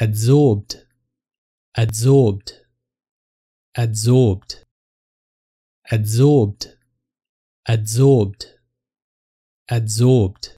adsorbed, adsorbed, adsorbed, adsorbed, adsorbed, adsorbed.